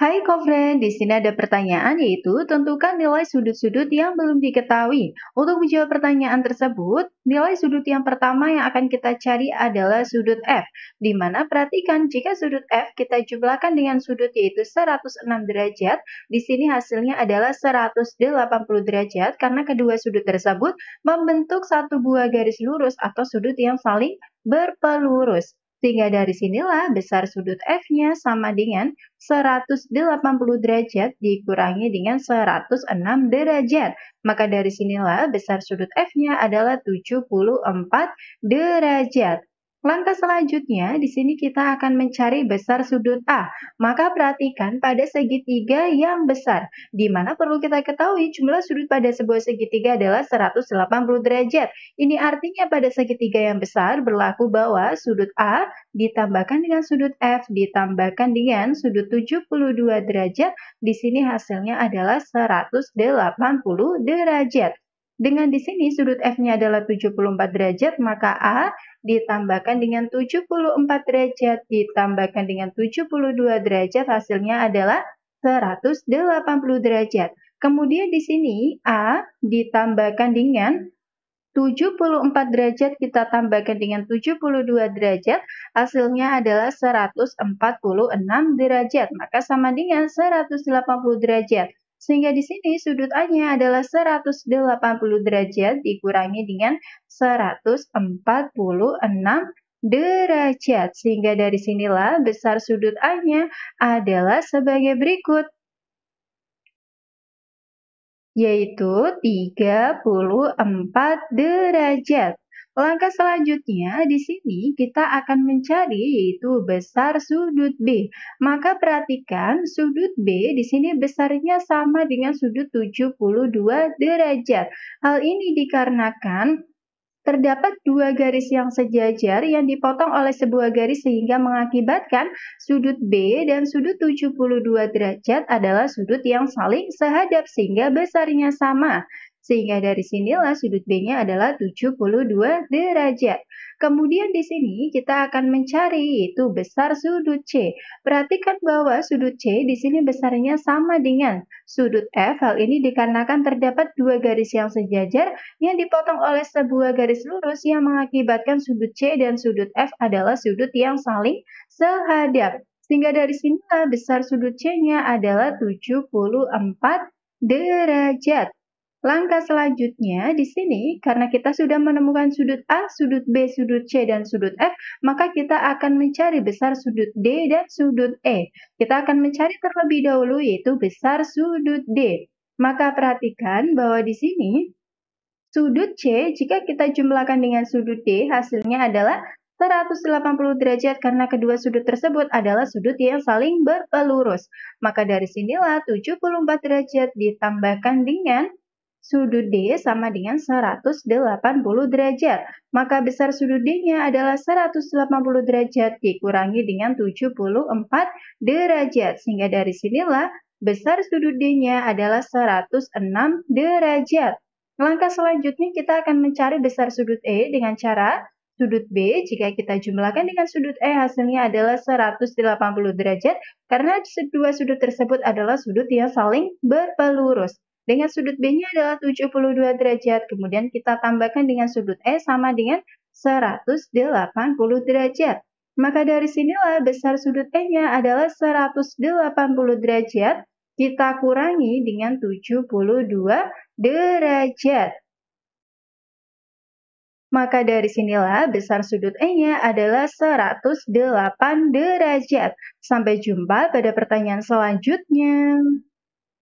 Hai Kofren, di sini ada pertanyaan yaitu tentukan nilai sudut-sudut yang belum diketahui. Untuk menjawab pertanyaan tersebut, nilai sudut yang pertama yang akan kita cari adalah sudut F, di mana perhatikan jika sudut F kita jumlahkan dengan sudut yaitu 106 derajat, di sini hasilnya adalah 180 derajat karena kedua sudut tersebut membentuk satu buah garis lurus atau sudut yang saling berpelurus. Sehingga dari sinilah besar sudut F-nya sama dengan 180 derajat dikurangi dengan 106 derajat. Maka dari sinilah besar sudut F-nya adalah 74 derajat. Langkah selanjutnya, di sini kita akan mencari besar sudut A. Maka perhatikan pada segitiga yang besar, di mana perlu kita ketahui jumlah sudut pada sebuah segitiga adalah 180 derajat. Ini artinya pada segitiga yang besar berlaku bahwa sudut A ditambahkan dengan sudut F ditambahkan dengan sudut 72 derajat. Di sini hasilnya adalah 180 derajat. Dengan di sini sudut F-nya adalah 74 derajat, maka A ditambahkan dengan 74 derajat ditambahkan dengan 72 derajat hasilnya adalah 180 derajat. Kemudian di sini A ditambahkan dengan 74 derajat kita tambahkan dengan 72 derajat, hasilnya adalah 146 derajat. Maka sama dengan 180 derajat. Sehingga di sini sudut A-nya adalah 180 derajat dikurangi dengan 146 derajat. Sehingga dari sinilah besar sudut A-nya adalah sebagai berikut. Yaitu 34 derajat. Langkah selanjutnya di sini kita akan mencari yaitu besar sudut B. Maka perhatikan sudut B di sini besarnya sama dengan sudut 72 derajat. Hal ini dikarenakan terdapat dua garis yang sejajar yang dipotong oleh sebuah garis sehingga mengakibatkan sudut B dan sudut 72 derajat adalah sudut yang saling sehadap sehingga besarnya sama. Sehingga dari sinilah sudut B-nya adalah 72 derajat. Kemudian di sini kita akan mencari itu besar sudut C. Perhatikan bahwa sudut C di sini besarnya sama dengan sudut F. Hal ini dikarenakan terdapat dua garis yang sejajar yang dipotong oleh sebuah garis lurus yang mengakibatkan sudut C dan sudut F adalah sudut yang saling sehadap. Sehingga dari sinilah besar sudut C-nya adalah 74 derajat. Langkah selanjutnya di sini, karena kita sudah menemukan sudut A, sudut B, sudut C, dan sudut F, maka kita akan mencari besar sudut D dan sudut E. Kita akan mencari terlebih dahulu yaitu besar sudut D. Maka perhatikan bahwa di sini sudut C, jika kita jumlahkan dengan sudut D, hasilnya adalah 180 derajat karena kedua sudut tersebut adalah sudut yang saling berpelurus. Maka dari sinilah 74 derajat ditambahkan dengan sudut D sama dengan 180 derajat. Maka besar sudut D-nya adalah 180 derajat dikurangi dengan 74 derajat. Sehingga dari sinilah besar sudut D-nya adalah 106 derajat. Langkah selanjutnya kita akan mencari besar sudut E dengan cara sudut B jika kita jumlahkan dengan sudut E hasilnya adalah 180 derajat karena kedua sudut tersebut adalah sudut yang saling berpelurus dengan sudut B-nya adalah 72 derajat. Kemudian kita tambahkan dengan sudut E sama dengan 180 derajat. Maka dari sinilah besar sudut E-nya adalah 180 derajat. Kita kurangi dengan 72 derajat. Maka dari sinilah besar sudut E-nya adalah 108 derajat. Sampai jumpa pada pertanyaan selanjutnya.